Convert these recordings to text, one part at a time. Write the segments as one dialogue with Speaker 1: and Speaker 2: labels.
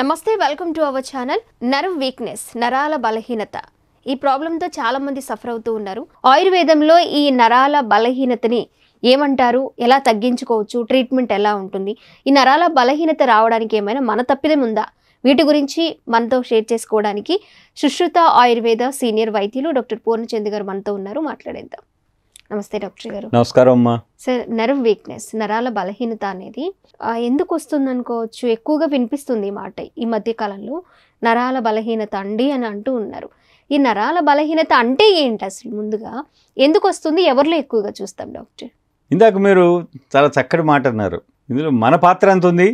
Speaker 1: నమస్తే welcome to our channel nerve weakness నరాల బలహీనత ఈ ప్రాబ్లంతో చాలామంది సఫర్ అవుతూ ఉన్నారు ఆయుర్వేదంలో ఈ నరాల బలహీనతని ఏమంటారు ఎలా తగ్గించుకోవచ్చు ట్రీట్మెంట్ ఎలా ఉంటుంది ఈ నరాల బలహీనత రావడానికి ఏమైనా మన తప్పిదం ఉందా వీటి గురించి మనతో షేర్ చేసుకోవడానికి సుశ్రుత ఆయుర్వేద సీనియర్ వైద్యులు డాక్టర్ పూర్ణచంద్ గారు మనతో ఉన్నారు మాట్లాడేద్దాం నమస్తే డాక్టర్ గారు నమస్కారం అమ్మా సార్ నర్వ్ వీక్నెస్ నరాల బలహీనత అనేది ఎందుకు వస్తుంది అనుకోవచ్చు ఎక్కువగా వినిపిస్తుంది ఈ మాట ఈ మధ్య కాలంలో నరాల బలహీనత అండి అని అంటూ ఉన్నారు ఈ నరాల బలహీనత అంటే ఏంటి అసలు ముందుగా ఎందుకు వస్తుంది ఎవరిలో ఎక్కువగా చూస్తాం డాక్టర్
Speaker 2: ఇందాక మీరు చాలా చక్కటి మాట అన్నారు ఇందులో మన పాత్ర ఎంత ఉంది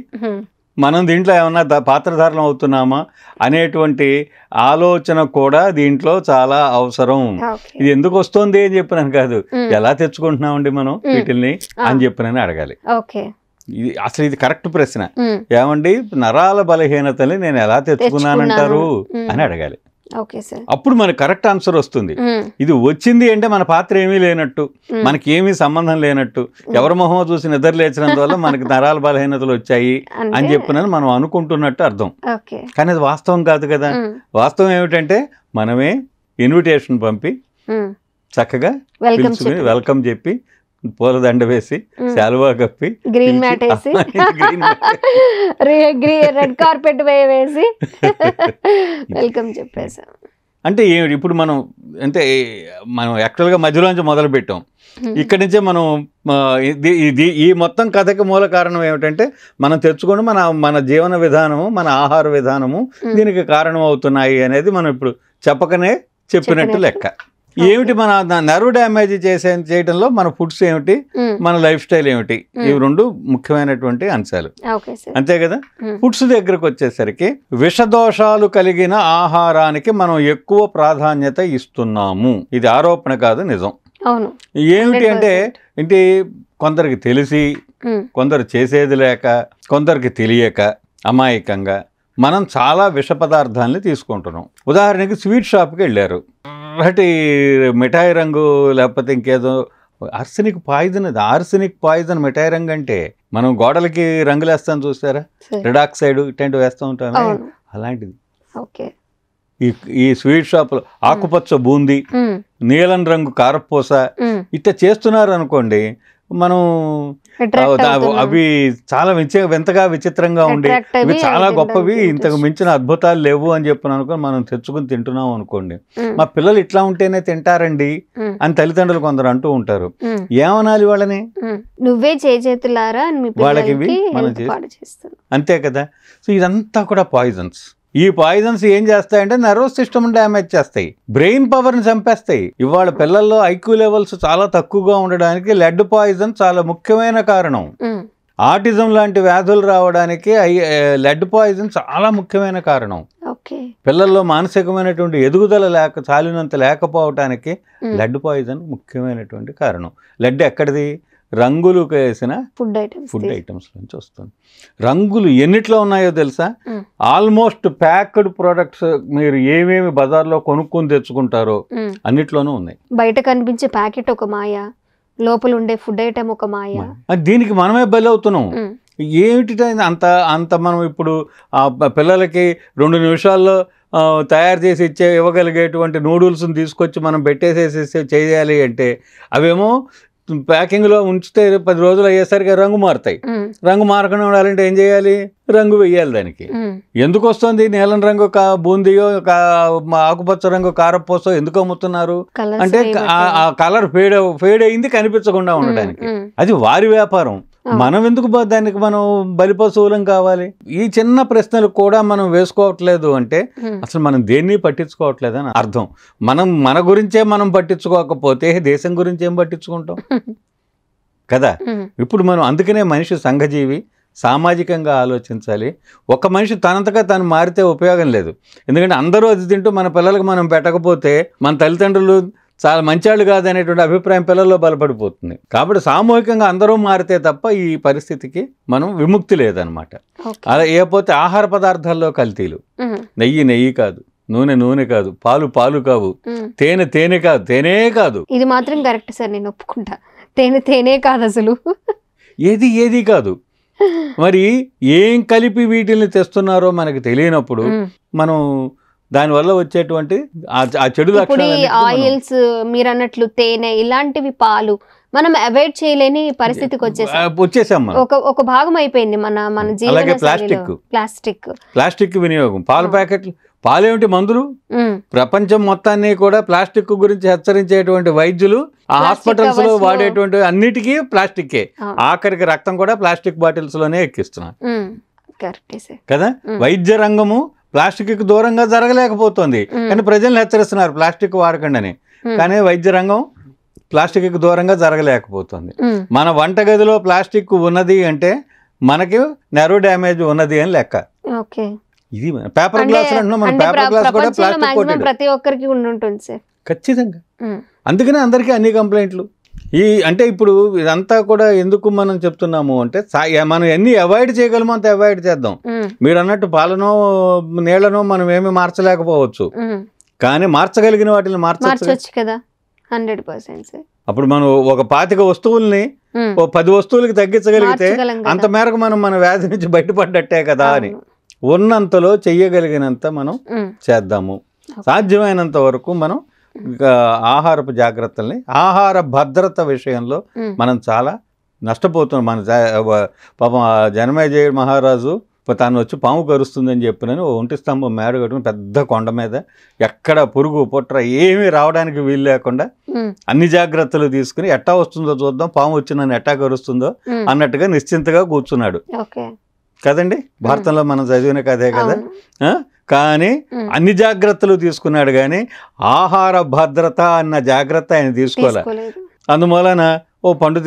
Speaker 2: మనం దీంట్లో ఏమన్నా పాత్రధారణ అవుతున్నామా అనేటువంటి ఆలోచన కూడా దీంట్లో చాలా అవసరం ఇది ఎందుకు వస్తుంది అని చెప్పినాను కాదు ఎలా తెచ్చుకుంటున్నామండి మనం వీటిల్ని అని చెప్పినని అడగాలి ఓకే ఇది అసలు ఇది కరెక్ట్ ప్రశ్న ఏమండి నరాల బలహీనతని నేను ఎలా తెచ్చుకున్నానంటారు అని అడగాలి అప్పుడు మనకు కరెక్ట్ ఆన్సర్ వస్తుంది ఇది వచ్చింది అంటే మన పాత్ర ఏమీ లేనట్టు మనకి ఏమీ సంబంధం లేనట్టు ఎవరి మొహం చూసి నిద్ర లేచినందువల్ల మనకి నరాల బలహీనతలు వచ్చాయి అని చెప్పిన మనం అనుకుంటున్నట్టు అర్థం కానీ అది వాస్తవం కాదు కదా వాస్తవం ఏమిటంటే మనమే ఇన్విటేషన్ పంపి చక్కగా వెల్కమ్ చెప్పి పూలదండ వేసి శాలువా కప్పి గ్రీన్ మ్యాట్ వేసి
Speaker 1: రెడ్ కార్పెట్ వేసి వెల్కమ్ చెప్పేసా
Speaker 2: అంటే ఇప్పుడు మనం అంటే మనం యాక్చువల్గా మధ్యలోంచి మొదలు పెట్టాం ఇక్కడి నుంచే మనం ఇది ఈ మొత్తం కథకి మూల కారణం ఏమిటంటే మనం తెచ్చుకొని మన మన జీవన విధానము మన ఆహార విధానము దీనికి కారణం అవుతున్నాయి అనేది మనం ఇప్పుడు చెప్పకనే చెప్పినట్టు లెక్క ఏమిటి మన నర్వ్ డ్యామేజ్ చేసే చేయడంలో మన ఫుడ్స్ ఏమిటి మన లైఫ్ స్టైల్ ఏమిటి ఇవి రెండు ముఖ్యమైనటువంటి అంశాలు అంతే కదా ఫుడ్స్ దగ్గరకు వచ్చేసరికి విషదోషాలు కలిగిన ఆహారానికి మనం ఎక్కువ ప్రాధాన్యత ఇస్తున్నాము ఇది ఆరోపణ కాదు నిజం ఏమిటి అంటే ఏంటి కొందరికి తెలిసి కొందరు చేసేది లేక కొందరికి తెలియక అమాయకంగా మనం చాలా విష పదార్థాలని తీసుకుంటున్నాం ఉదాహరణకి స్వీట్ షాప్కి వెళ్ళారు ఒకటి మిఠాయి రంగు లేకపోతే ఇంకేదో ఆర్సెనిక్ పాయిజన్ అది ఆర్సెనిక్ పాయిజన్ మిఠాయి రంగు అంటే మనం గోడలకి రంగులు వేస్తాం చూసారా రెడాక్సైడ్ ఇట్లాంటివి వేస్తూ ఉంటాం అలాంటిది ఓకే ఈ ఈ స్వీట్ షాప్లో ఆకుపచ్చ బూందీ నీలం రంగు కారపూస ఇట్లా చేస్తున్నారు అనుకోండి మనం అవి చాలా వింతగా విచిత్రంగా ఉండే ఇవి చాలా గొప్పవి ఇంతకు మించిన అద్భుతాలు లేవు అని చెప్పి అనుకుని మనం తెచ్చుకుని తింటున్నాం అనుకోండి మా పిల్లలు ఇట్లా ఉంటేనే తింటారండి అని తల్లిదండ్రులు కొందరు అంటూ ఉంటారు ఏమనాలి వాళ్ళని
Speaker 1: నువ్వే చేతులారా వాళ్ళకి మనం
Speaker 2: అంతే కదా సో ఇదంతా కూడా పాయిజన్స్ ఈ పాయిజన్స్ ఏం చేస్తాయంటే నర్వస్ సిస్టమ్ డ్యామేజ్ చేస్తాయి బ్రెయిన్ పవర్ని చంపేస్తాయి ఇవాళ పిల్లల్లో ఐక్యూ లెవెల్స్ చాలా తక్కువగా ఉండడానికి లెడ్ పాయిజన్ చాలా ముఖ్యమైన కారణం ఆటిజం లాంటి వ్యాధులు రావడానికి లెడ్ పాయిజన్ చాలా ముఖ్యమైన కారణం పిల్లల్లో మానసికమైనటువంటి ఎదుగుదల లేక చాలినంత లేకపోవటానికి లెడ్ పాయిజన్ ముఖ్యమైనటువంటి కారణం లెడ్ ఎక్కడిది రంగులు వేసిన
Speaker 1: ఫుడ్ ఐటమ్స్ ఫుడ్
Speaker 2: ఐటమ్స్ నుంచి వస్తుంది రంగులు ఎన్నిట్లో ఉన్నాయో తెలుసా ఆల్మోస్ట్ ప్యాక్డ్ ప్రొడక్ట్స్ మీరు ఏమేమి బజార్లో కొనుక్కొని తెచ్చుకుంటారో అన్నిట్లోనూ ఉన్నాయి
Speaker 1: బయట కనిపించే ప్యాకెట్ ఒక మాయ లోపల ఉండే ఫుడ్ ఐటమ్ ఒక మాయ
Speaker 2: దీనికి మనమే బలవుతున్నాం ఏమిటి అంత అంత మనం ఇప్పుడు ఆ పిల్లలకి రెండు నిమిషాల్లో తయారు చేసి ఇచ్చే ఇవ్వగలిగేటువంటి నూడిల్స్ని తీసుకొచ్చి మనం పెట్టేసేసి చేయాలి అంటే అవేమో ప్యాకింగ్లో ఉంచితే పది రోజులు అయ్యేసరికి రంగు మారుతాయి రంగు మారకుండా ఉండాలంటే ఏం చేయాలి రంగు వేయాలి దానికి ఎందుకు వస్తుంది నీలం రంగు బూందియో ఆకుపచ్చ రంగు కారపోసో ఎందుకు అమ్ముతున్నారు అంటే ఆ కలర్ ఫేడ్ ఫేడ్ అయింది కనిపించకుండా ఉండడానికి అది వారి వ్యాపారం మనం ఎందుకు దానికి మనం బలిపశువులం కావాలి ఈ చిన్న ప్రశ్నలు కూడా మనం వేసుకోవట్లేదు అంటే అసలు మనం దేన్ని పట్టించుకోవట్లేదు అని అర్థం మనం మన గురించే మనం పట్టించుకోకపోతే దేశం గురించి ఏం పట్టించుకుంటాం కదా ఇప్పుడు మనం అందుకనే మనిషి సంఘజీవి సామాజికంగా ఆలోచించాలి ఒక మనిషి తనంతగా తను మారితే ఉపయోగం లేదు ఎందుకంటే అందరూ అది తింటూ మన పిల్లలకు మనం పెట్టకపోతే మన తల్లిదండ్రులు చాలా కాదు కాదనేటువంటి అభిప్రాయం పిల్లల్లో బలపడిపోతుంది కాబట్టి సామూహికంగా అందరూ మారితే తప్ప ఈ పరిస్థితికి మనం విముక్తి లేదనమాట అలా ఏపోతే ఆహార పదార్థాల్లో కల్తీలు నెయ్యి నెయ్యి కాదు నూనె నూనె కాదు పాలు పాలు కావు తేనె తేనె కాదు తేనే కాదు
Speaker 1: ఇది మాత్రం కరెక్ట్ సార్ నేను ఒప్పుకుంటా తేనె తేనే కాదు అసలు
Speaker 2: ఏది ఏది కాదు మరి ఏం కలిపి వీటిల్ని తెస్తున్నారో మనకు తెలియనప్పుడు మనం దానివల్ల వచ్చేటువంటి ఆ చెడు
Speaker 1: ఆయిల్స్ మీరు అన్నట్లు తేనె ఇలాంటివి పాలు మనం అవాయిడ్ చేయలేని పరిస్థితికి వచ్చేసాం
Speaker 2: వచ్చేసాం ఒక
Speaker 1: ఒక భాగం అయిపోయింది మన మన జీవితం ప్లాస్టిక్ ప్లాస్టిక్
Speaker 2: ప్లాస్టిక్ వినియోగం పాల ప్యాకెట్లు పాలేమిటి మందులు ప్రపంచం మొత్తాన్ని కూడా ప్లాస్టిక్ గురించి హెచ్చరించేటువంటి వైద్యులు ఆ హాస్పిటల్స్ లో వాడేటువంటి అన్నిటికీ ప్లాస్టికే ఆఖరికి రక్తం కూడా ప్లాస్టిక్ బాటిల్స్ లోనే
Speaker 3: ఎక్కిస్తున్నారు
Speaker 2: కదా వైద్య రంగము ప్లాస్టిక్ దూరంగా జరగలేకపోతుంది కానీ ప్రజలు హెచ్చరిస్తున్నారు ప్లాస్టిక్ వాడకండి కానీ వైద్య రంగం ప్లాస్టిక్ దూరంగా జరగలేకపోతుంది మన వంటగదిలో ప్లాస్టిక్ ఉన్నది అంటే మనకి నెరో డ్యామేజ్ ఉన్నది అని లెక్క ఇది పేపర్ గ్లాస్ మన పేపర్ గ్లాస్ కూడా ప్లాస్టిక్ ఖచ్చితంగా అందుకనే అందరికీ అన్ని కంప్లైంట్లు ఈ అంటే ఇప్పుడు ఇదంతా కూడా ఎందుకు మనం చెప్తున్నాము అంటే మనం ఎన్ని అవాయిడ్ చేయగలమో అంత అవాయిడ్ చేద్దాం మీరు అన్నట్టు పాలనో నీళ్లనో మనం ఏమి మార్చలేకపోవచ్చు కానీ మార్చగలిగిన వాటిని మార్చవచ్చు
Speaker 1: కదా హండ్రెడ్ పర్సెంట్
Speaker 2: అప్పుడు మనం ఒక పాతిక వస్తువుల్ని ఓ పది వస్తువులకి తగ్గించగలిగితే అంత మేరకు మనం మన వ్యాధి నుంచి బయటపడ్డట్టే కదా అని ఉన్నంతలో చెయ్యగలిగినంత మనం చేద్దాము సాధ్యమైనంత వరకు మనం ఆహారపు జాగ్రత్తల్ని ఆహార భద్రత విషయంలో మనం చాలా నష్టపోతున్నాం మన పాపం జనమేజయ మహారాజు తను వచ్చి పాము కరుస్తుందని చెప్పినని ఒంటి స్తంభం మేడ కట్టుకుని పెద్ద కొండ మీద ఎక్కడ పురుగు పుట్ర ఏమీ రావడానికి వీలు లేకుండా అన్ని జాగ్రత్తలు తీసుకుని ఎట్టా వస్తుందో చూద్దాం పాము వచ్చి నన్ను ఎట్టా కరుస్తుందో అన్నట్టుగా నిశ్చింతగా కూర్చున్నాడు కదండి భారతంలో మనం చదివిన కదే కదా కానీ అన్ని జాగ్రత్తలు తీసుకున్నాడు కానీ ఆహార భద్రత అన్న జాగ్రత్త ఆయన తీసుకోవాలి అందువలన ఓ పండు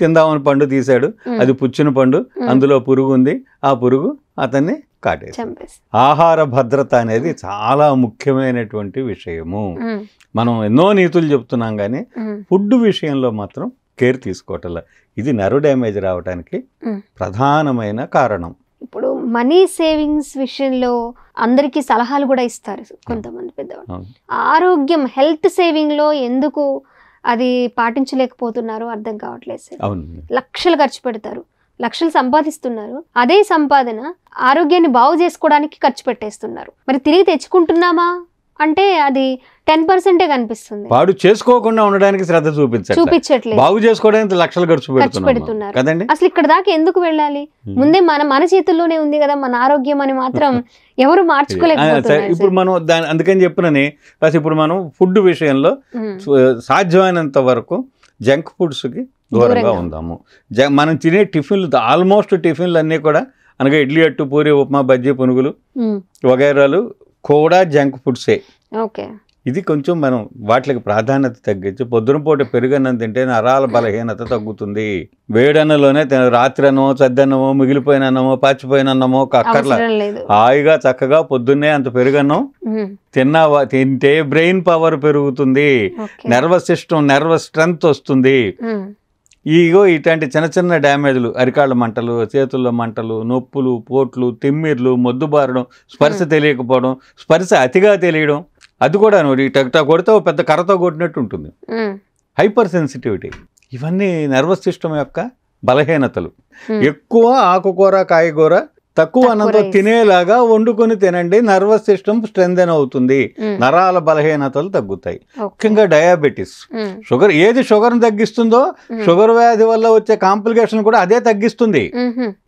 Speaker 2: తిందామని పండు తీశాడు అది పుచ్చిన పండు అందులో పురుగు ఉంది ఆ పురుగు అతన్ని కాటే ఆహార భద్రత అనేది చాలా ముఖ్యమైనటువంటి విషయము మనం ఎన్నో నీతులు చెప్తున్నాం కానీ ఫుడ్ విషయంలో మాత్రం కేర్ తీసుకోవటం ఇది నర్వ్ డ్యామేజ్ రావడానికి ప్రధానమైన కారణం
Speaker 1: ఇప్పుడు మనీ సేవింగ్స్ విషయంలో అందరికీ సలహాలు కూడా ఇస్తారు కొంతమంది పెద్దవాళ్ళు ఆరోగ్యం హెల్త్ సేవింగ్ లో ఎందుకు అది పాటించలేకపోతున్నారు అర్థం కావట్లేదు లక్షలు ఖర్చు పెడతారు లక్షలు సంపాదిస్తున్నారు అదే సంపాదన ఆరోగ్యాన్ని బాగు చేసుకోవడానికి ఖర్చు పెట్టేస్తున్నారు మరి తిరిగి తెచ్చుకుంటున్నామా అంటే అది టెన్ పర్సెంటే కనిపిస్తుంది
Speaker 2: పాడు చేసుకోకుండా ఉండడానికి శ్రద్ధ చూపించారు చూపించట్లేదు బాగు చేసుకోవడానికి లక్షలు ఖర్చు ఖర్చు పెడుతున్నారు కదండి
Speaker 1: అసలు ఇక్కడ దాకా ఎందుకు వెళ్ళాలి ముందే మన మన చేతుల్లోనే ఉంది కదా మన ఆరోగ్యం అని మాత్రం ఎవరు మార్చుకోలేదు ఇప్పుడు
Speaker 2: మనం దాని అందుకని చెప్పినని ప్లస్ ఇప్పుడు మనం ఫుడ్ విషయంలో సాధ్యమైనంత వరకు జంక్ ఫుడ్స్కి దూరంగా ఉందాము మనం తినే టిఫిన్లు ఆల్మోస్ట్ టిఫిన్లు అన్నీ కూడా అనగా ఇడ్లీ అట్టు పూరి ఉప్మా బజ్జీ పునుగులు వగైరాలు కూడా జంక్ ఫుడ్సే ఓకే ఇది కొంచెం మనం వాటికి ప్రాధాన్యత తగ్గించి పూట పెరుగన్నం తింటే నరాల బలహీనత తగ్గుతుంది వేడన్నలోనే అన్నమో చద్దన్నమో మిగిలిపోయిన అన్నమో పాచిపోయిన అన్నమో కక్కర్ల హాయిగా చక్కగా పొద్దున్నే అంత పెరుగన్నం తిన్నావా తింటే బ్రెయిన్ పవర్ పెరుగుతుంది నర్వస్ సిస్టమ్ నర్వస్ స్ట్రెంగ్త్ వస్తుంది ఇగో ఇట్లాంటి చిన్న చిన్న డ్యామేజ్లు అరికాళ్ళ మంటలు చేతుల్లో మంటలు నొప్పులు పోట్లు తిమ్మిర్లు మొద్దుబారడం స్పర్శ తెలియకపోవడం స్పర్శ అతిగా తెలియడం అది కూడా టక్టా కొడితే పెద్ద కర్రతో కొట్టినట్టు ఉంటుంది హైపర్ సెన్సిటివిటీ ఇవన్నీ నర్వస్ సిస్టమ్ యొక్క బలహీనతలు ఎక్కువ ఆకుకూర కాయగూర తక్కువ అన్నంతో తినేలాగా వండుకొని తినండి నర్వస్ సిస్టమ్ స్ట్రెంగ్ అవుతుంది నరాల బలహీనతలు తగ్గుతాయి ముఖ్యంగా డయాబెటీస్ షుగర్ ఏది షుగర్ తగ్గిస్తుందో షుగర్ వ్యాధి వల్ల వచ్చే కాంప్లికేషన్ కూడా అదే తగ్గిస్తుంది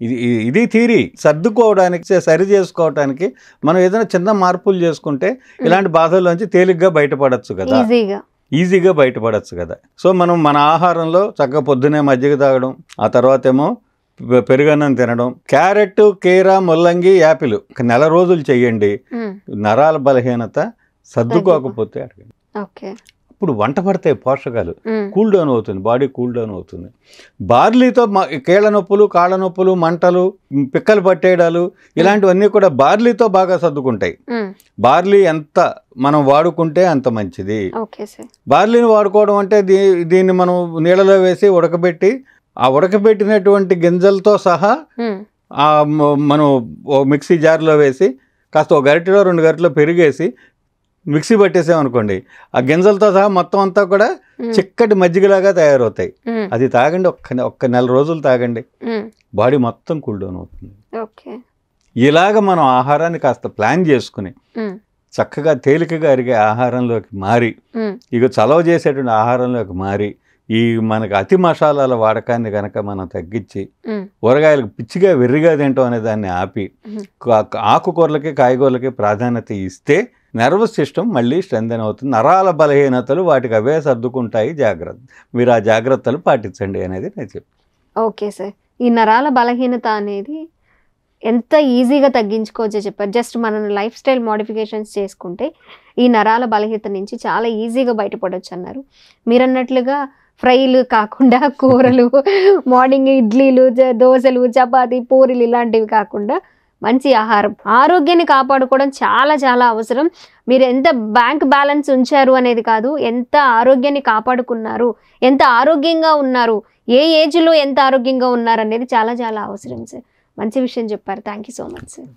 Speaker 2: ఇది ఇది థీరీ సర్దుకోవడానికి సరి చేసుకోవడానికి మనం ఏదైనా చిన్న మార్పులు చేసుకుంటే ఇలాంటి బాధల్లోంచి తేలిగ్గా బయటపడచ్చు కదా ఈజీగా బయటపడచ్చు కదా సో మనం మన ఆహారంలో చక్కగా పొద్దునే మజ్జిగ తాగడం ఆ తర్వాత ఏమో పెరుగన్నం తినడం క్యారెట్ కీరా ముల్లంగి యాపిల్ నెల రోజులు చేయండి నరాల బలహీనత సర్దుకోకపోతే
Speaker 3: అడగండి
Speaker 2: ఇప్పుడు వంట పడతాయి పోషకాలు కూల్ డౌన్ అవుతుంది బాడీ కూల్ డౌన్ అవుతుంది బార్లీతో కీళ్ళ నొప్పులు కాళ్ళ నొప్పులు మంటలు పిక్కలు పట్టేయడాలు ఇలాంటివన్నీ కూడా బార్లీతో బాగా సర్దుకుంటాయి బార్లీ ఎంత మనం వాడుకుంటే అంత మంచిది బార్లీని వాడుకోవడం అంటే దీన్ని మనం నీళ్ళలో వేసి ఉడకబెట్టి ఆ ఉడకబెట్టినటువంటి గింజలతో సహా మనం ఓ మిక్సీ జార్లో వేసి కాస్త ఒక గరిటెలో రెండు గరిటెలో పెరిగేసి మిక్సీ పట్టేసామనుకోండి ఆ గింజలతో సహా మొత్తం అంతా కూడా చిక్కటి మజ్జిగలాగా తయారవుతాయి అది తాగండి ఒక్క ఒక్క నెల రోజులు తాగండి బాడీ మొత్తం కూల్ డౌన్
Speaker 3: అవుతుంది
Speaker 2: ఇలాగ మనం ఆహారాన్ని కాస్త ప్లాన్ చేసుకుని చక్కగా తేలికగా అరిగే ఆహారంలోకి మారి ఇక చలవ చేసేటువంటి ఆహారంలోకి మారి ఈ మనకు అతి మసాలాల వాడకాన్ని కనుక మనం తగ్గించి ఊరగాయలకు పిచ్చిగా వెర్రిగా తింటాం అనే దాన్ని ఆపి ఆకుకూరలకి కాయగూరలకి ప్రాధాన్యత ఇస్తే నర్వస్ సిస్టమ్ మళ్ళీ స్ట్రెందన్ అవుతుంది నరాల బలహీనతలు వాటికి అవే సర్దుకుంటాయి జాగ్రత్త మీరు ఆ జాగ్రత్తలు పాటించండి అనేది నేను చెప్పి
Speaker 1: ఓకే సార్ ఈ నరాల బలహీనత అనేది ఎంత ఈజీగా తగ్గించుకోవచ్చో చెప్పారు జస్ట్ మనం లైఫ్ స్టైల్ మోడిఫికేషన్స్ చేసుకుంటే ఈ నరాల బలహీనత నుంచి చాలా ఈజీగా బయటపడవచ్చు అన్నారు మీరన్నట్లుగా ఫ్రైలు కాకుండా కూరలు మార్నింగ్ ఇడ్లీలు దోశలు చపాతి పూరీలు ఇలాంటివి కాకుండా మంచి ఆహారం ఆరోగ్యాన్ని కాపాడుకోవడం చాలా చాలా అవసరం మీరు ఎంత బ్యాంక్ బ్యాలెన్స్ ఉంచారు అనేది కాదు ఎంత ఆరోగ్యాన్ని కాపాడుకున్నారు ఎంత ఆరోగ్యంగా ఉన్నారు ఏ ఏజ్లో ఎంత ఆరోగ్యంగా ఉన్నారు అనేది చాలా చాలా అవసరం సార్ మంచి విషయం చెప్పారు thank you so much sir